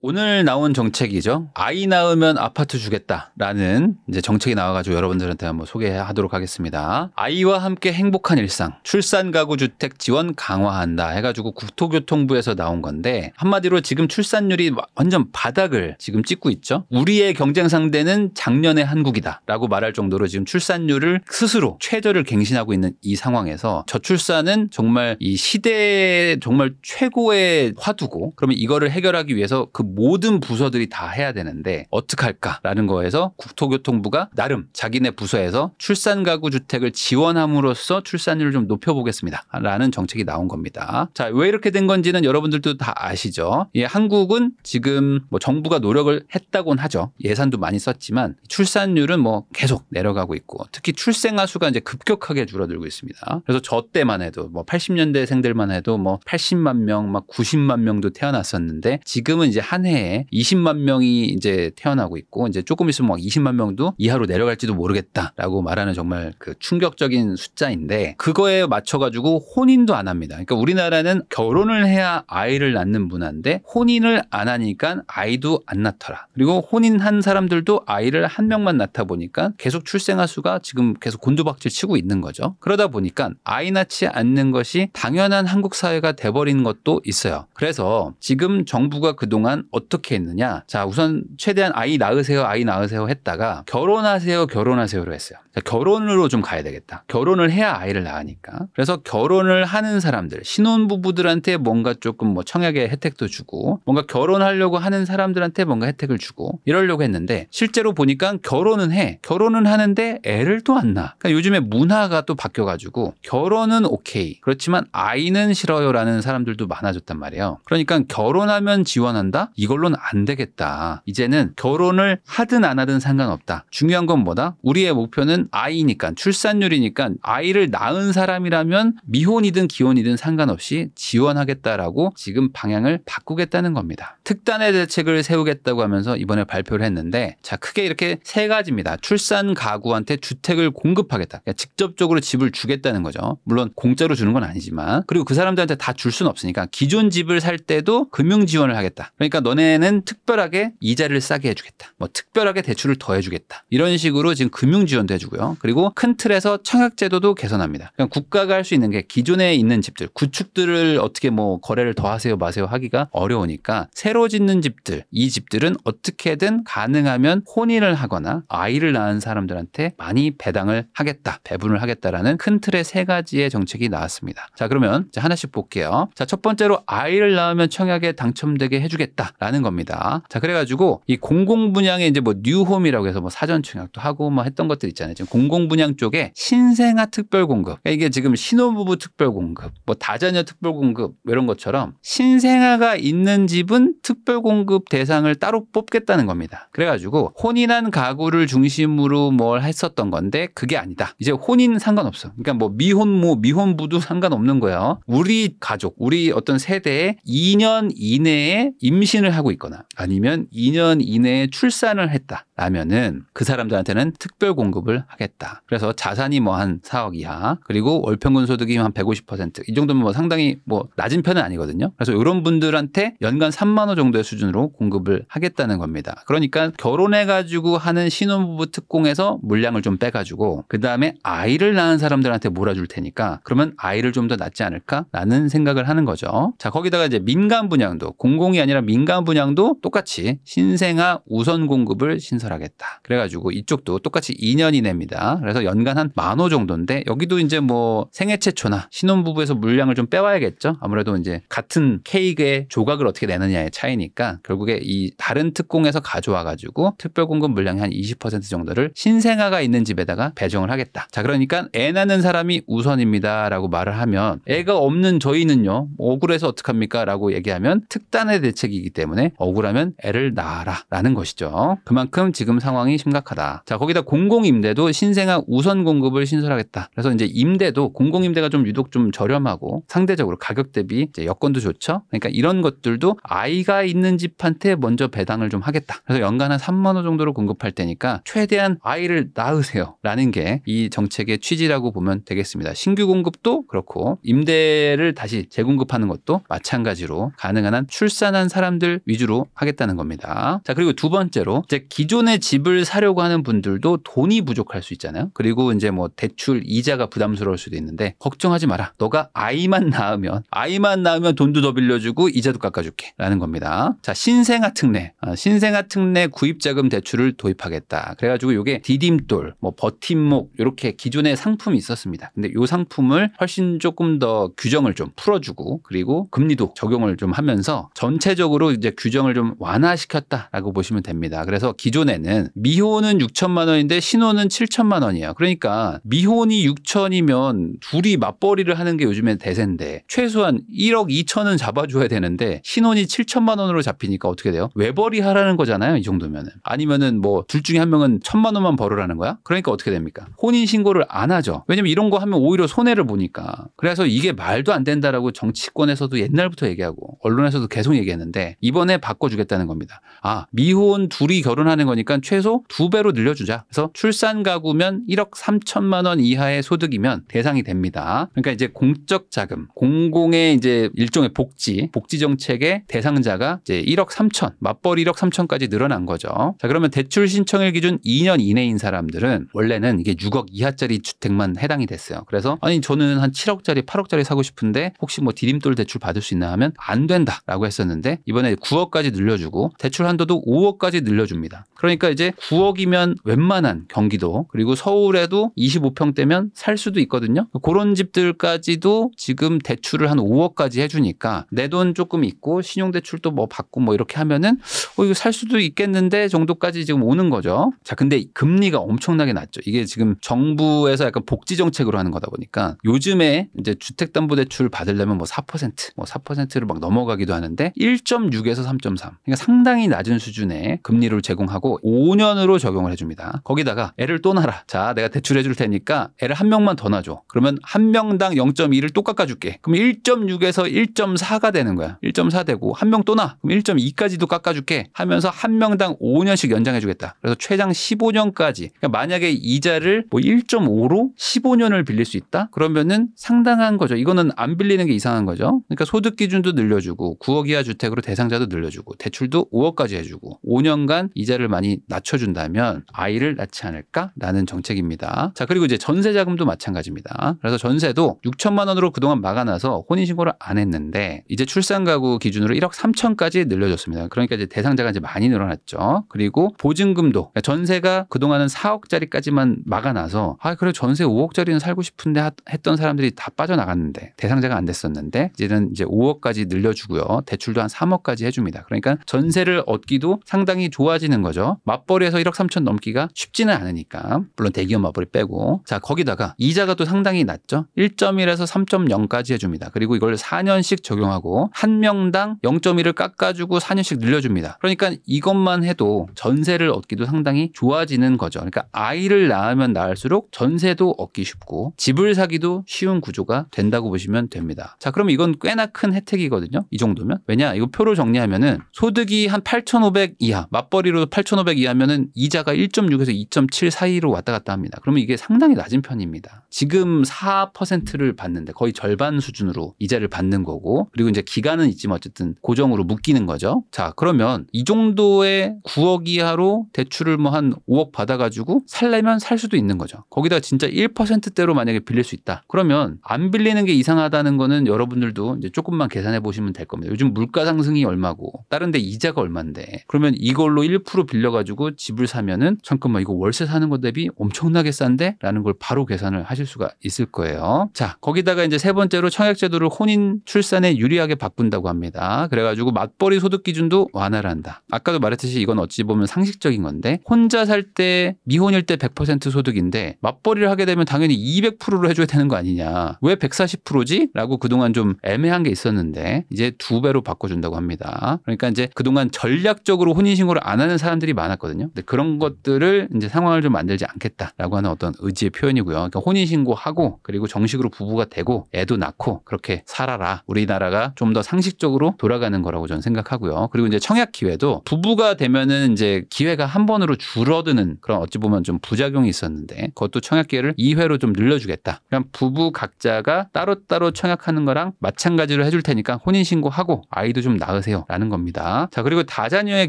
오늘 나온 정책이죠. 아이 낳으면 아파트 주겠다라는 이제 정책이 나와가지고 여러분들한테 한번 소개하도록 하겠습니다. 아이와 함께 행복한 일상, 출산 가구 주택 지원 강화한다 해가지고 국토교통부에서 나온 건데 한마디로 지금 출산율이 완전 바닥을 지금 찍고 있죠. 우리의 경쟁 상대는 작년의 한국이다라고 말할 정도로 지금 출산율을 스스로 최저를 갱신하고 있는 이 상황에서 저출산은 정말 이 시대의 정말 최고의 화두고 그러면 이거를 해결하기 위해서 그 모든 부서들이 다 해야 되는데 어떡 할까라는 거에서 국토교통부가 나름 자기네 부서에서 출산 가구 주택을 지원함으로써 출산율을 좀 높여보겠습니다라는 정책이 나온 겁니다. 자 왜 이렇게 된 건지는 여러분들도 다 아시죠. 예, 한국은 지금 뭐 정부가 노력을 했다곤 하죠. 예산도 많이 썼지만 출산율은 뭐 계속 내려가고 있고 특히 출생아 수가 이제 급격하게 줄어들고 있습니다. 그래서 저 때만 해도 뭐 80년대생들만 해도 뭐 80만 명, 막 90만 명도 태어났었는데 지금은 이제 한한 해에 20만 명이 이제 태어나고 있고 이제 조금 있으면 막 20만 명도 이하로 내려갈지도 모르겠다라고 말하는 정말 그 충격적인 숫자인데 그거에 맞춰 가지고 혼인도 안 합니다. 그러니까 우리나라는 결혼을 해야 아이를 낳는 문화인데 혼인을 안 하니까 아이도 안 낳더라. 그리고 혼인한 사람들도 아이를 한 명만 낳다 보니까 계속 출생아 수가 지금 계속 곤두박질 치고 있는 거죠. 그러다 보니까 아이 낳지 않는 것이 당연한 한국 사회가 돼버린 것도 있어요. 그래서 지금 정부가 그동안 어떻게 했느냐. 자, 우선 최대한 아이 낳으세요, 아이 낳으세요 했다가 결혼하세요, 결혼하세요로 했어요. 자, 그러니까 결혼으로 좀 가야 되겠다. 결혼을 해야 아이를 낳으니까. 그래서 결혼을 하는 사람들, 신혼부부들한테 뭔가 조금 뭐 청약의 혜택도 주고 뭔가 결혼하려고 하는 사람들한테 뭔가 혜택을 주고 이러려고 했는데 실제로 보니까 결혼은 해. 결혼은 하는데 애를 또 안 낳아. 그러니까 요즘에 문화가 또 바뀌어가지고 결혼은 오케이. 그렇지만 아이는 싫어요라는 사람들도 많아졌단 말이에요. 그러니까 결혼하면 지원한다? 이걸로는 안 되겠다. 이제는 결혼을 하든 안 하든 상관없다. 중요한 건 뭐다? 우리의 목표는 아이니까 출산율이니까 아이를 낳은 사람이라면 미혼이든 기혼이든 상관없이 지원하겠다라고 지금 방향을 바꾸겠다는 겁니다. 특단의 대책을 세우겠다고 하면서 이번에 발표를 했는데 자 크게 이렇게 세 가지입니다. 출산 가구한테 주택을 공급하겠다. 그러니까 직접적으로 집을 주겠다는 거죠. 물론 공짜로 주는 건 아니지만 그리고 그 사람들한테 다줄 수는 없으니까 기존 집을 살 때도 금융 지원을 하겠다. 그러니까 너네는 특별하게 이자를 싸게 해주겠다. 뭐 특별하게 대출을 더 해주겠다. 이런 식으로 지금 금융 지원도 해주고요. 그리고 큰 틀에서 청약제도도 개선합니다. 그냥 그러니까 국가가 할 수 있는 게 기존에 있는 집들, 구축들을 어떻게 뭐 거래를 더 하세요 마세요 하기가 어려우니까 새로 짓는 집들, 이 집들은 어떻게든 가능하면 혼인을 하거나 아이를 낳은 사람들한테 많이 배당을 하겠다, 배분을 하겠다라는 큰 틀의 세 가지의 정책이 나왔습니다. 자, 그러면 하나씩 볼게요. 자, 첫 번째로 아이를 낳으면 청약에 당첨되게 해주겠다. 라는 겁니다. 자, 그래가지고 이 공공 분양에 이제 뭐 뉴홈이라고 해서 뭐 사전 청약도 하고 뭐 했던 것들 있잖아요. 지금 공공 분양 쪽에 신생아 특별 공급. 그러니까 이게 지금 신혼부부 특별 공급, 뭐 다자녀 특별 공급 뭐 이런 것처럼 신생아가 있는 집은 특별 공급 대상을 따로 뽑겠다는 겁니다. 그래가지고 혼인한 가구를 중심으로 뭘 했었던 건데 그게 아니다. 이제 혼인 상관없어. 그러니까 뭐 미혼모, 미혼부도 상관없는 거예요. 우리 가족, 우리 어떤 세대에 2년 이내에 임신을 임신을 하고 있거나 아니면 2년 이내에 출산을 했다. 라면은 그 사람들한테는 특별 공급을 하겠다. 그래서 자산이 뭐 한 4억 이하, 그리고 월 평균 소득이 한 150%. 이 정도면 뭐 상당히 뭐 낮은 편은 아니거든요. 그래서 이런 분들한테 연간 3만 원 정도의 수준으로 공급을 하겠다는 겁니다. 그러니까 결혼해 가지고 하는 신혼부부 특공에서 물량을 좀 빼 가지고 그다음에 아이를 낳은 사람들한테 몰아줄 테니까 그러면 아이를 좀 더낫지 않을까라는 생각을 하는 거죠. 자, 거기다가 이제 민간 분양도 공공이 아니라 민간 분양도 똑같이 신생아 우선 공급을 신설 건설하겠다. 그래가지고 이쪽도 똑같이 2년이 냅니다. 그래서 연간 한만호 정도인데 여기도 이제 뭐 생애 최초나 신혼부부에서 물량을 좀 빼와야겠죠. 아무래도 이제 같은 케이크의 조각을 어떻게 내느냐의 차이니까 결국에 이 다른 특공에서 가져와가지고 특별공급 물량의 한 20% 정도를 신생아가 있는 집에다가 배정을 하겠다. 자 그러니까 애 낳는 사람이 우선입니다라고 말을 하면 애가 없는 저희는요 억울해서 어떡합니까라고 얘기하면 특단의 대책이기 때문에 억울하면 애를 낳아라라는 것이죠. 그만큼 지금 상황이 심각하다. 자, 거기다 공공임대도 신생아 우선 공급을 신설하겠다. 그래서 이제 임대도 공공임대가 좀 유독 좀 저렴하고 상대적으로 가격 대비 여건도 좋죠. 그러니까 이런 것들도 아이가 있는 집한테 먼저 배당을 좀 하겠다. 그래서 연간 한 3만 원 정도로 공급할 테니까 최대한 아이를 낳으세요. 라는 게 이 정책의 취지라고 보면 되겠습니다. 신규 공급도 그렇고 임대를 다시 재공급하는 것도 마찬가지로 가능한 한 출산한 사람들 위주로 하겠다는 겁니다. 자, 그리고 두 번째로 이제 기존 기존의 집을 사려고 하는 분들도 돈이 부족할 수 있잖아요. 그리고 이제 뭐 대출 이자가 부담스러울 수도 있는데 걱정하지 마라. 너가 아이만 낳으면 아이만 낳으면 돈도 더 빌려주고 이자도 깎아줄게라는 겁니다. 자 신생아 특례 아, 신생아 특례 구입자금 대출을 도입하겠다. 그래가지고 이게 디딤돌 뭐 버팀목 이렇게 기존의 상품이 있었습니다. 근데 이 상품을 훨씬 조금 더 규정을 좀 풀어주고 그리고 금리도 적용을 좀 하면서 전체적으로 이제 규정을 좀 완화시켰다라고 보시면 됩니다. 그래서 기존에 경우에는 미혼은 6천만 원인데 신혼은 7천만 원이야. 그러니까 미혼이 6천이면 둘이 맞벌이를 하는 게 요즘에 대세인데 최소한 1억 2천은 잡아줘야 되는데 신혼이 7천만 원으로 잡히니까 어떻게 돼요? 외벌이 하라는 거잖아요. 이 정도면은. 아니면은 뭐 둘 중에 한 명은 천만 원만 벌으라는 거야? 그러니까 어떻게 됩니까? 혼인 신고를 안 하죠. 왜냐면 이런 거 하면 오히려 손해를 보니까. 그래서 이게 말도 안 된다라고 정치권에서도 옛날부터 얘기하고 언론에서도 계속 얘기했는데 이번에 바꿔주겠다는 겁니다. 아 미혼 둘이 결혼하는 건 거니까 최소 두 배로 늘려주자. 그래서 출산 가구면 1억 3천만 원 이하의 소득이면 대상이 됩니다. 그러니까 이제 공적 자금, 공공의 이제 일종의 복지, 복지 정책의 대상자가 이제 1억 3천, 맞벌이 1억 3천까지 늘어난 거죠. 자, 그러면 대출 신청일 기준 2년 이내인 사람들은 원래는 이게 6억 이하짜리 주택만 해당이 됐어요. 그래서 아니 저는 한 7억짜리, 8억짜리 사고 싶은데 혹시 뭐 디딤돌 대출 받을 수 있나 하면 안 된다라고 했었는데 이번에 9억까지 늘려주고 대출 한도도 5억까지 늘려줍니다. 그 그러니까 이제 9억이면 웬만한 경기도 그리고 서울에도 25평대면 살 수도 있거든요. 그런 집들까지도 지금 대출을 한 5억까지 해주니까 내 돈 조금 있고 신용대출도 뭐 받고 뭐 이렇게 하면은 어 이거 살 수도 있겠는데 정도까지 지금 오는 거죠. 자 근데 금리가 엄청나게 낮죠. 이게 지금 정부에서 약간 복지 정책으로 하는 거다 보니까 요즘에 이제 주택담보대출 받으려면 뭐 4%, 4%를 뭐 막 넘어가기도 하는데 1.6에서 3.3. 그러니까 상당히 낮은 수준의 금리를 제공하고 5년으로 적용을 해줍니다. 거기다가 애를 또 낳아라. 자, 내가 대출해 줄 테니까 애를 한 명만 더 낳아줘. 그러면 한 명당 0.2를 또 깎아줄게. 그럼 1.6에서 1.4가 되는 거야. 1.4 되고 한 명또 낳아. 그럼 1.2까지도 깎아줄게. 하면서 한 명당 5년씩 연장해주겠다. 그래서 최장 15년까지. 그러니까 만약에 이자를 뭐 1.5로 15년을 빌릴 수 있다? 그러면은 상당한 거죠. 이거는 안 빌리는 게 이상한 거죠. 그러니까 소득 기준도 늘려주고 9억 이하 주택으로 대상자도 늘려주고 대출도 5억까지 해주고 5년간 이자를 많이 많이 낮춰준다면 아이를 낳지 않을까라는 정책입니다. 자 그리고 이제 전세 자금도 마찬가지입니다. 그래서 전세도 6천만 원으로 그동안 막아놔서 혼인신고를 안 했는데 이제 출산 가구 기준으로 1억 3천까지 늘려줬습니다. 그러니까 이제 대상자가 이제 많이 늘어났죠. 그리고 보증금도 그러니까 전세가 그동안은 4억짜리까지만 막아놔서 아 그래 전세 5억짜리는 살고 싶은데 했던 사람들이 다 빠져나갔는데 대상자가 안 됐었는데 이제는 이제 5억까지 늘려주고요. 대출도 한 3억까지 해줍니다. 그러니까 전세를 얻기도 상당히 좋아지는 거죠. 맞벌이에서 1억 3천 넘기가 쉽지는 않으니까. 물론 대기업 맞벌이 빼고. 자, 거기다가 이자가 또 상당히 낮죠. 1.1에서 3.0까지 해줍니다. 그리고 이걸 4년씩 적용하고 한 명당 0.1을 깎아주고 4년씩 늘려줍니다. 그러니까 이것만 해도 전세를 얻기도 상당히 좋아지는 거죠. 그러니까 아이를 낳으면 낳을수록 전세도 얻기 쉽고 집을 사기도 쉬운 구조가 된다고 보시면 됩니다. 자, 그럼 이건 꽤나 큰 혜택이거든요. 이 정도면. 왜냐? 이거 표로 정리하면은 소득이 한 8,500 이하, 맞벌이로 8,500 1,500 이하면은 이자가 1.6에서 2.7 사이로 왔다 갔다 합니다. 그러면 이게 상당히 낮은 편입니다. 지금 4%를 받는데 거의 절반 수준으로 이자를 받는 거고 그리고 이제 기간은 있지만 어쨌든 고정으로 묶이는 거죠. 자, 그러면 이 정도의 9억 이하로 대출을 뭐 한 5억 받아가지고 살려면 살 수도 있는 거죠. 거기다 진짜 1%대로 만약에 빌릴 수 있다. 그러면 안 빌리는 게 이상하다는 거는 여러분들도 이제 조금만 계산해 보시면 될 겁니다. 요즘 물가 상승이 얼마고 다른데 이자가 얼마인데 그러면 이걸로 1% 빌려가 가지고 집을 사면은 잠깐만 뭐 이거 월세 사는 것 대비 엄청나게 싼데라는 걸 바로 계산을 하실 수가 있을 거예요. 자 거기다가 이제 세 번째로 청약제도를 혼인 출산에 유리하게 바꾼다고 합니다. 그래가지고 맞벌이 소득 기준도 완화를 한다. 아까도 말했듯이 이건 어찌 보면 상식적인 건데 혼자 살 때 미혼일 때 100% 소득인데 맞벌이를 하게 되면 당연히 200%로 해줘야 되는 거 아니냐. 왜 140%지? 라고 그동안 좀 애매한 게 있었는데 이제 두 배로 바꿔준다고 합니다. 그러니까 이제 그동안 전략적으로 혼인신고를 안 하는 사람들이 많 많았거든요. 근데 그런 것들을 이제 상황을 좀 만들지 않겠다라고 하는 어떤 의지의 표현이고요. 그러니까 혼인 신고하고 그리고 정식으로 부부가 되고 애도 낳고 그렇게 살아라. 우리나라가 좀 더 상식적으로 돌아가는 거라고 저는 생각하고요. 그리고 이제 청약 기회도 부부가 되면은 이제 기회가 한 번으로 줄어드는 그런 어찌 보면 좀 부작용이 있었는데 그것도 청약 기회를 2회로 좀 늘려주겠다. 그냥 부부 각자가 따로따로 청약하는 거랑 마찬가지로 해줄 테니까 혼인 신고하고 아이도 좀 낳으세요라는 겁니다. 자 그리고 다자녀의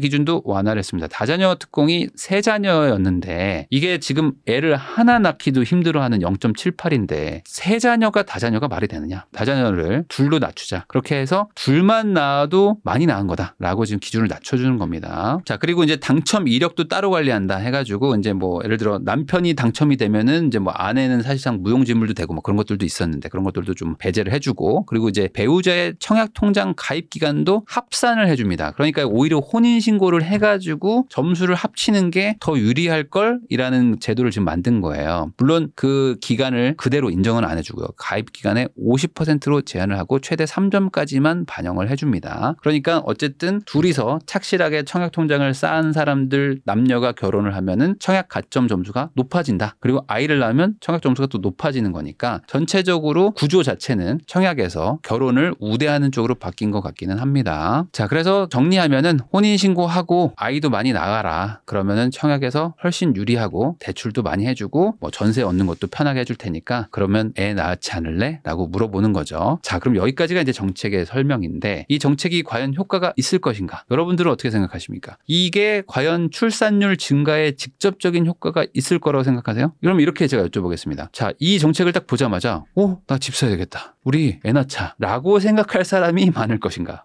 기준도 완화를 했습니다. 다자녀 자녀 특공이 세 자녀였는데 이게 지금 애를 하나 낳기도 힘들어하는 0.78인데 세 자녀가 다자녀가 말이 되느냐? 다자녀를 둘로 낮추자. 그렇게 해서 둘만 낳아도 많이 낳은 거다라고 지금 기준을 낮춰주는 겁니다. 자 그리고 이제 당첨 이력도 따로 관리한다 해가지고 이제 뭐 예를 들어 남편이 당첨이 되면은 이제 뭐 아내는 사실상 무용지물도 되고 뭐 그런 것들도 있었는데 그런 것들도 좀 배제를 해주고 그리고 이제 배우자의 청약 통장 가입 기간도 합산을 해줍니다. 그러니까 오히려 혼인 신고를 해가지고 점 점수를 합치는 게 더 유리할 걸이라는 제도를 지금 만든 거예요. 물론 그 기간을 그대로 인정은 안 해주고요. 가입 기간에 50%로 제한을 하고 최대 3점까지만 반영을 해줍니다. 그러니까 어쨌든 둘이서 착실하게 청약 통장을 쌓은 사람들 남녀가 결혼을 하면은 청약 가점 점수가 높아진다. 그리고 아이를 낳으면 청약 점수가 또 높아지는 거니까 전체적으로 구조 자체는 청약에서 결혼을 우대하는 쪽으로 바뀐 것 같기는 합니다. 자, 그래서 정리하면은 혼인 신고하고 아이도 많이 나가 해봐라. 그러면은 청약에서 훨씬 유리하고 대출도 많이 해주고 뭐 전세 얻는 것도 편하게 해줄 테니까 그러면 애 낳지 않을래? 라고 물어보는 거죠. 자, 그럼 여기까지가 이제 정책의 설명인데 이 정책이 과연 효과가 있을 것인가? 여러분들은 어떻게 생각하십니까? 이게 과연 출산율 증가에 직접적인 효과가 있을 거라고 생각하세요? 그럼 이렇게 제가 여쭤보겠습니다. 자, 이 정책을 딱 보자마자 오, 어, 나집 사야 되겠다. 우리 애 낳자. 라고 생각할 사람이 많을 것인가?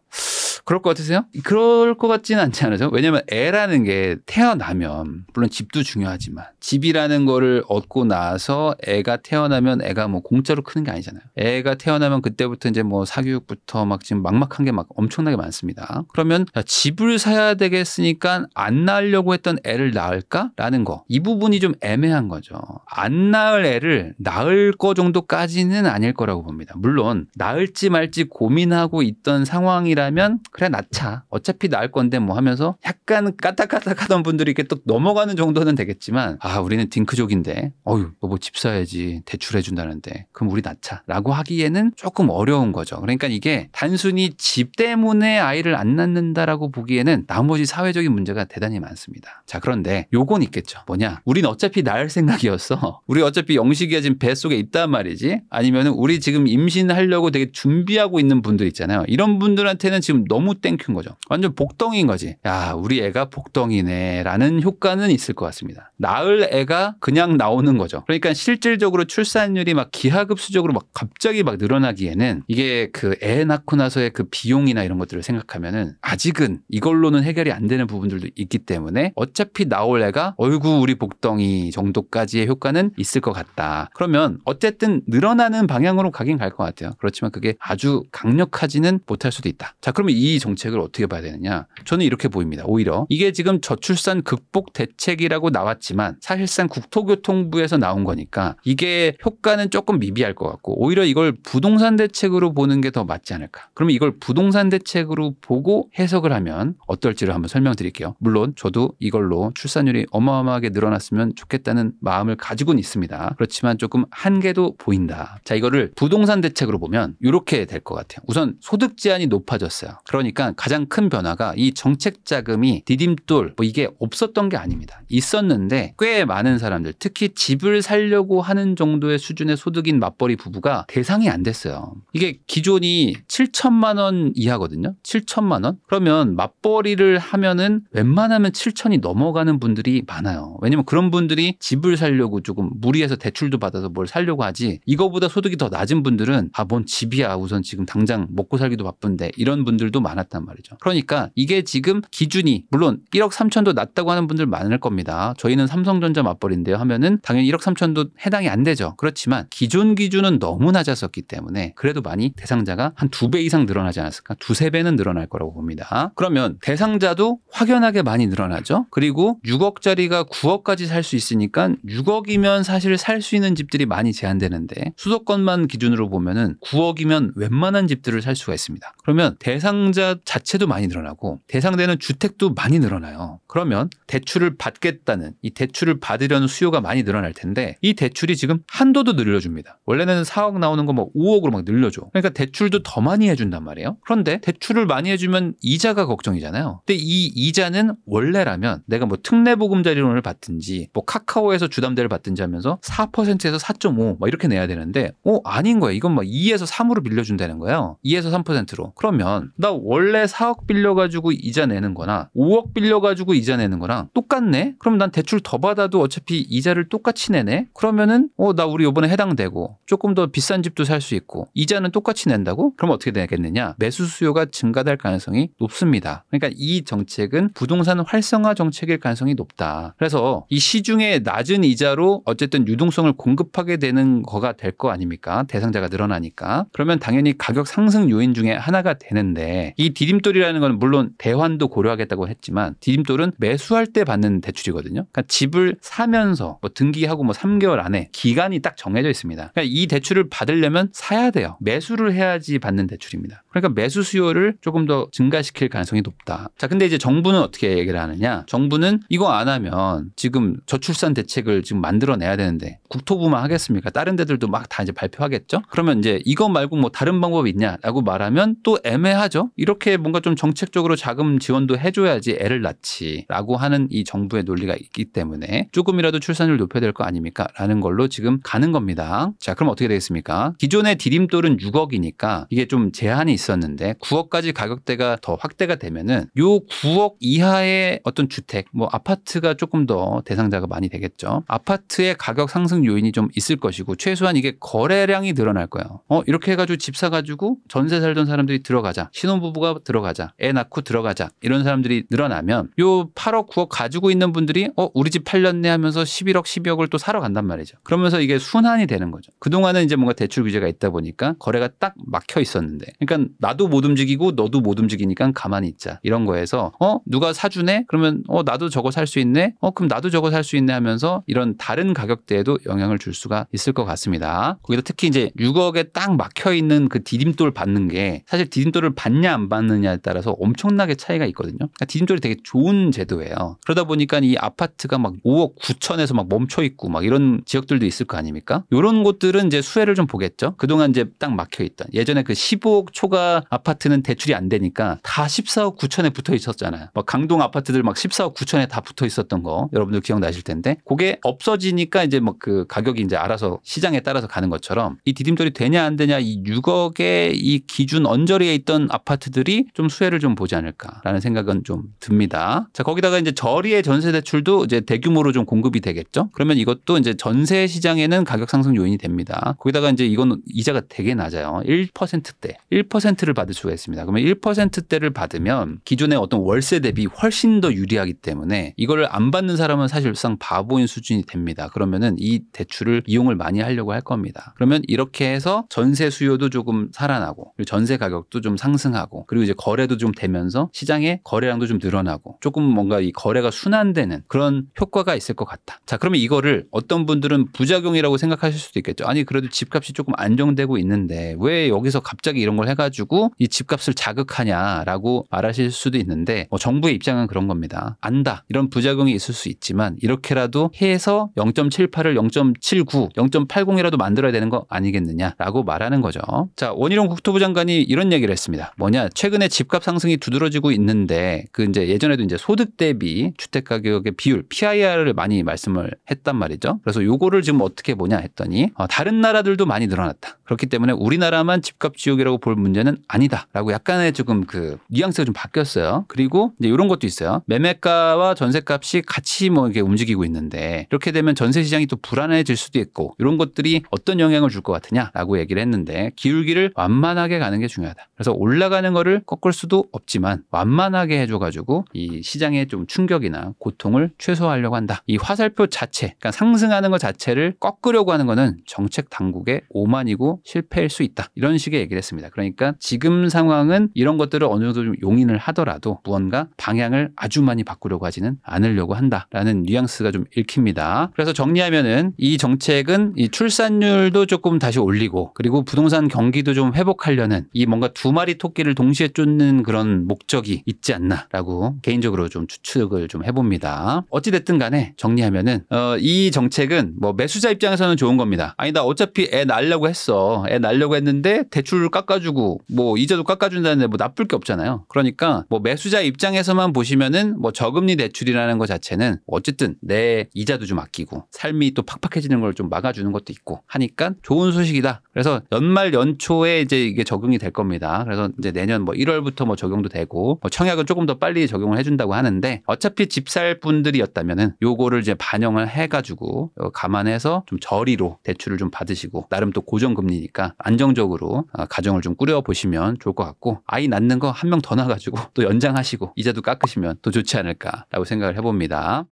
그럴 것 같으세요? 그럴 것 같지는 않지 않으요 왜냐하면 애라는 게 태어나면 물론 집도 중요하지만 집이라는 거를 얻고 나서 애가 태어나면 애가 뭐 공짜로 크는 게 아니잖아요. 애가 태어나면 그때부터 이제 뭐 사교육부터 막 지금 막막한 게 막 엄청나게 많습니다. 그러면 집을 사야 되겠으니까 안 낳으려고 했던 애를 낳을까라는 거. 이 부분이 좀 애매한 거죠. 안 낳을 애를 낳을 거 정도까지는 아닐 거라고 봅니다. 물론 낳을지 말지 고민하고 있던 상황이라면 그래 낳차 어차피 낳을 건데 뭐 하면서 약간 까딱까딱하던 분들이 이렇게 또 넘어가는 정도는 되겠지만 아 우리는 딩크족인데 어유 너뭐 뭐 집 사야지 대출해 준다는데 그럼 우리 낳차라고 하기에는 조금 어려운 거죠. 그러니까 이게 단순히 집 때문에 아이를 안 낳는다라고 보기에는 나머지 사회적인 문제가 대단히 많습니다. 자 그런데 요건 있겠죠. 뭐냐 우린 어차피 낳을 생각이었어. 우리 어차피 영식이가 지금 배 속에 있단 말이지. 아니면은 우리 지금 임신하려고 되게 준비하고 있는 분들 있잖아요. 이런 분들한테는 지금 너무 너무 땡큐인 거죠. 완전 복덩이인 거지. 야, 우리 애가 복덩이네. 라는 효과는 있을 것 같습니다. 낳을 애가 그냥 나오는 거죠. 그러니까 실질적으로 출산율이 막 기하급수적으로 막 갑자기 막 늘어나기에는 이게 그 애 낳고 나서의 그 비용이나 이런 것들을 생각하면은 아직은 이걸로는 해결이 안 되는 부분들도 있기 때문에 어차피 나올 애가 얼굴 우리 복덩이 정도까지의 효과는 있을 것 같다. 그러면 어쨌든 늘어나는 방향으로 가긴 갈 것 같아요. 그렇지만 그게 아주 강력하지는 못할 수도 있다. 자, 그러면 이 정책을 어떻게 봐야 되느냐? 저는 이렇게 보입니다. 오히려 이게 지금 저출산 극복 대책이라고 나왔지만 사실상 국토교통부에서 나온 거니까 이게 효과는 조금 미비할 것 같고 오히려 이걸 부동산 대책으로 보는 게 더 맞지 않을까? 그러면 이걸 부동산 대책으로 보고 해석을 하면 어떨지를 한번 설명드릴게요. 물론 저도 이걸로 출산율이 어마어마하게 늘어났으면 좋겠다는 마음을 가지고는 있습니다. 그렇지만 조금 한계도 보인다. 자, 이거를 부동산 대책으로 보면 이렇게 될 것 같아요. 우선 소득 제한이 높아졌어요. 그러니 그러니까 가장 큰 변화가 이 정책 자금이 디딤돌 뭐 이게 없었던 게 아닙니다. 있었는데 꽤 많은 사람들 특히 집을 살려고 하는 정도의 수준의 소득인 맞벌이 부부가 대상이 안 됐어요. 이게 기존이 7천만 원 이하거든요. 7천만 원? 그러면 맞벌이를 하면은 웬만하면 7천이 넘어가는 분들이 많아요. 왜냐면 그런 분들이 집을 살려고 조금 무리해서 대출도 받아서 뭘 살려고 하지 이거보다 소득이 더 낮은 분들은 아 뭔 집이야 우선 지금 당장 먹고 살기도 바쁜데 이런 분들도 많아요. 많았단 말이죠. 그러니까 이게 지금 기준이 물론 1억 3천도 낮다고 하는 분들 많을 겁니다. 저희는 삼성전자 맞벌인데요 하면은 당연히 1억 3천도 해당이 안 되죠. 그렇지만 기존 기준은 너무 낮았었기 때문에 그래도 많이 대상자가 한 두 배 이상 늘어나지 않았을까? 두세 배는 늘어날 거라고 봅니다. 그러면 대상자도 확연하게 많이 늘어나죠. 그리고 6억짜리가 9억까지 살 수 있으니까 6억이면 사실 살 수 있는 집들이 많이 제한되는데 수도권만 기준으로 보면은 9억이면 웬만한 집들을 살 수가 있습니다. 그러면 대상자 대상자 자체도 많이 늘어나고 대상되는 주택도 많이 늘어나요. 그러면 대출을 받겠다는 이 대출을 받으려는 수요가 많이 늘어날 텐데 이 대출이 지금 한도도 늘려줍니다. 원래는 4억 나오는 거뭐 5억으로 막 늘려줘. 그러니까 대출도 더 많이 해준단 말이에요. 그런데 대출을 많이 해주면 이자가 걱정이잖아요. 근데 이 이자는 원래라면 내가 뭐 특례보금자리론을 받든지 뭐 카카오에서 주담대를 받든지 하면서 4%에서 4.5 이렇게 내야 되는데 어 아닌 거야 이건 막 2에서 3으로 빌려준다는 거예요. 2에서 3%로. 그러면 나 원래 4억 빌려 가지고 이자 내는 거나 5억 빌려 가지고 이자 내는 거랑 똑같네. 그럼 난 대출 더 받아도 어차피 이자를 똑같이 내네. 그러면은 어나 우리 요번에 해당되고 조금 더 비싼 집도 살 수 있고 이자는 똑같이 낸다고? 그럼 어떻게 되겠느냐? 매수 수요가 증가될 가능성이 높습니다. 그러니까 이 정책은 부동산 활성화 정책일 가능성이 높다. 그래서 이 시중에 낮은 이자로 어쨌든 유동성을 공급하게 되는 거가 될 거 아닙니까? 대상자가 늘어나니까. 그러면 당연히 가격 상승 요인 중에 하나가 되는데 이 디딤돌이라는 건 물론 대환도 고려하겠다고 했지만 디딤돌은 매수할 때 받는 대출이거든요. 그러니까 집을 사면서 뭐 등기하고 뭐 3개월 안에 기간이 딱 정해져 있습니다. 그러니까 이 대출을 받으려면 사야 돼요. 매수를 해야지 받는 대출입니다. 그러니까 매수 수요를 조금 더 증가시킬 가능성이 높다. 자, 근데 이제 정부는 어떻게 얘기를 하느냐? 정부는 이거 안 하면 지금 저출산 대책을 지금 만들어내야 되는데 국토부만 하겠습니까? 다른 데들도 막 다 이제 발표하겠죠? 그러면 이제 이거 말고 뭐 다른 방법이 있냐라고 말하면 또 애매하죠? 이렇게 뭔가 좀 정책적으로 자금 지원도 해줘야지 애를 낳지라고 하는 이 정부의 논리가 있기 때문에 조금이라도 출산율 높여야 될 거 아닙니까? 라는 걸로 지금 가는 겁니다. 자, 그럼 어떻게 되겠습니까? 기존의 디딤돌은 6억이니까 이게 좀 제한이 있었는데 9억까지 가격대가 더 확대가 되면은 요 9억 이하의 어떤 주택, 뭐 아파트가 조금 더 대상자가 많이 되겠죠. 아파트의 가격 상승 요인이 좀 있을 것이고 최소한 이게 거래량이 늘어날 거예요. 어, 이렇게 해가지고 집 사가지고 전세 살던 사람들이 들어가자. 신혼부부 부가 들어가자. 애 낳고 들어가자. 이런 사람들이 늘어나면 요 8억 9억 가지고 있는 분들이 어 우리 집 팔렸네 하면서 11억 12억을 또 사러 간단 말이죠. 그러면서 이게 순환이 되는 거죠. 그동안은 이제 뭔가 대출 규제가 있다 보니까 거래가 딱 막혀 있었는데 그러니까 나도 못 움직이고 너도 못 움직이니까 가만히 있자. 이런 거에서 어 누가 사주네? 그러면 어 나도 저거 살 수 있네? 어 그럼 나도 저거 살 수 있네 하면서 이런 다른 가격대에도 영향을 줄 수가 있을 것 같습니다. 거기다 특히 이제 6억에 딱 막혀 있는 그 디딤돌 받는 게 사실 디딤돌을 받냐 안안 받느냐에 따라서 엄청나게 차이가 있거든요. 그러니까 디딤돌이 되게 좋은 제도예요. 그러다 보니까 이 아파트가 막 5억 9천에서 막 멈춰 있고 막 이런 지역들도 있을 거 아닙니까? 이런 곳들은 이제 수혜를 좀 보겠죠. 그동안 이제 딱 막혀 있던 예전에 그 15억 초과 아파트는 대출이 안 되니까 다 14억 9천에 붙어 있었잖아요. 막 강동 아파트들 막 14억 9천에 다 붙어 있었던 거 여러분들 기억나실 텐데 그게 없어지니까 이제 뭐 그 가격이 이제 알아서 시장에 따라서 가는 것처럼 이 디딤돌이 되냐 안 되냐 이 6억의 이 기준 언저리에 있던 아파트 선수들이 좀 수혜를 좀 보지 않을까라는 생각은 좀 듭니다. 자, 거기다가 이제 저리의 전세 대출도 이제 대규모로 좀 공급이 되겠죠. 그러면 이것도 이제 전세 시장에는 가격 상승 요인이 됩니다. 거기다가 이제 이건 이자가 되게 낮아요. 1%대. 1%를 받을 수가 있습니다. 그러면 1%대를 받으면 기존의 어떤 월세 대비 훨씬 더 유리하기 때문에 이걸 안 받는 사람은 사실상 바보인 수준이 됩니다. 그러면은 이 대출을 이용을 많이 하려고 할 겁니다. 그러면 이렇게 해서 전세 수요도 조금 살아나고 전세 가격도 좀 상승하고 그리고 이제 거래도 좀 되면서 시장의 거래량도 좀 늘어나고 조금 뭔가 이 거래가 순환되는 그런 효과가 있을 것 같다. 자, 그러면 이거를 어떤 분들은 부작용이라고 생각하실 수도 있겠죠. 아니, 그래도 집값이 조금 안정되고 있는데 왜 여기서 갑자기 이런 걸 해가지고 이 집값을 자극하냐라고 말하실 수도 있는데 뭐 정부의 입장은 그런 겁니다. 안다. 이런 부작용이 있을 수 있지만 이렇게라도 해서 0.78을 0.79, 0.80이라도 만들어야 되는 거 아니겠느냐라고 말하는 거죠. 자, 원희룡 국토부 장관이 이런 얘기를 했습니다. 뭐냐? 최근에 집값 상승이 두드러지고 있는데 그 이제 예전에도 이제 소득 대비 주택 가격의 비율 PIR을 많이 말씀을 했단 말이죠. 그래서 요거를 지금 어떻게 보냐 했더니 어, 다른 나라들도 많이 늘어났다. 그렇기 때문에 우리나라만 집값 지옥이라고 볼 문제는 아니다라고 약간의 조금 그 뉘앙스가 좀 바뀌었어요. 그리고 이제 이런 것도 있어요. 매매가와 전세값이 같이 뭐 이렇게 움직이고 있는데 이렇게 되면 전세 시장이 또 불안해질 수도 있고 이런 것들이 어떤 영향을 줄 것 같으냐라고 얘기를 했는데 기울기를 완만하게 가는 게 중요하다. 그래서 올라가는 거를 꺾을 수도 없지만 완만하게 해줘가지고 이 시장의 좀 충격이나 고통을 최소화하려고 한다. 이 화살표 자체, 그러니까 상승하는 것 자체를 꺾으려고 하는 거는 정책 당국의 오만이고 실패일 수 있다. 이런 식의 얘기를 했습니다. 그러니까 지금 상황은 이런 것들을 어느 정도 좀 용인을 하더라도 무언가 방향을 아주 많이 바꾸려고 하지는 않으려고 한다라는 뉘앙스가 좀 읽힙니다. 그래서 정리하면은 이 정책은 이 출산율도 조금 다시 올리고 그리고 부동산 경기도 좀 회복하려는 이 뭔가 두 마리 토끼를 동 동시에 쫓는 그런 목적이 있지 않나라고 개인적으로 좀 추측을 좀 해봅니다. 어찌됐든 간에 정리하면은 어, 이 정책은 뭐 매수자 입장에서는 좋은 겁니다. 아니 다 어차피 애날려고 했어. 애날려고 했는데 대출 깎아주고 뭐 이자도 깎아준다는데 뭐 나쁠 게 없잖아요. 그러니까 뭐 매수자 입장에서만 보시면은 뭐 저금리 대출이라는 것 자체는 어쨌든 내 이자도 좀 아끼고 삶이 또 팍팍해지는 걸 좀 막아주는 것도 있고 하니까 좋은 소식이다. 그래서 연말 연초에 이제 이게 적용이 될 겁니다. 그래서 이제 내년 되면 뭐 1월부터 뭐 적용도 되고 뭐 청약은 조금 더 빨리 적용을 해준다고 하는데 어차피 집 살 분들이었다면은 요거를 이제 반영을 해가지고 어, 감안해서 좀 저리로 대출을 좀 받으시고 나름 또 고정금리니까 안정적으로 어, 가정을 좀 꾸려 보시면 좋을 것 같고 아이 낳는 거 한 명 더 낳아가지고 또 연장하시고 이자도 깎으시면 더 좋지 않을까라고 생각을 해봅니다.